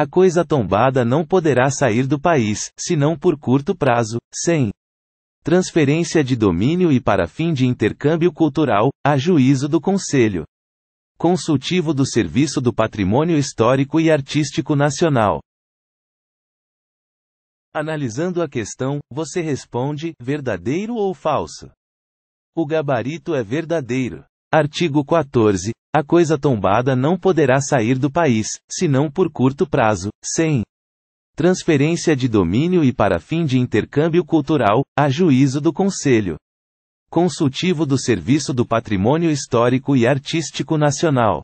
A coisa tombada não poderá sair do país, senão por curto prazo, sem transferência de domínio e para fim de intercâmbio cultural, a juízo do Conselho Consultivo do Serviço do Patrimônio Histórico e Artístico Nacional. Analisando a questão, você responde: verdadeiro ou falso? O gabarito é verdadeiro. Artigo 14. A coisa tombada não poderá sair do país, senão por curto prazo, sem transferência de domínio e para fim de intercâmbio cultural, a juízo do Conselho Consultivo do Serviço do Patrimônio Histórico e Artístico Nacional.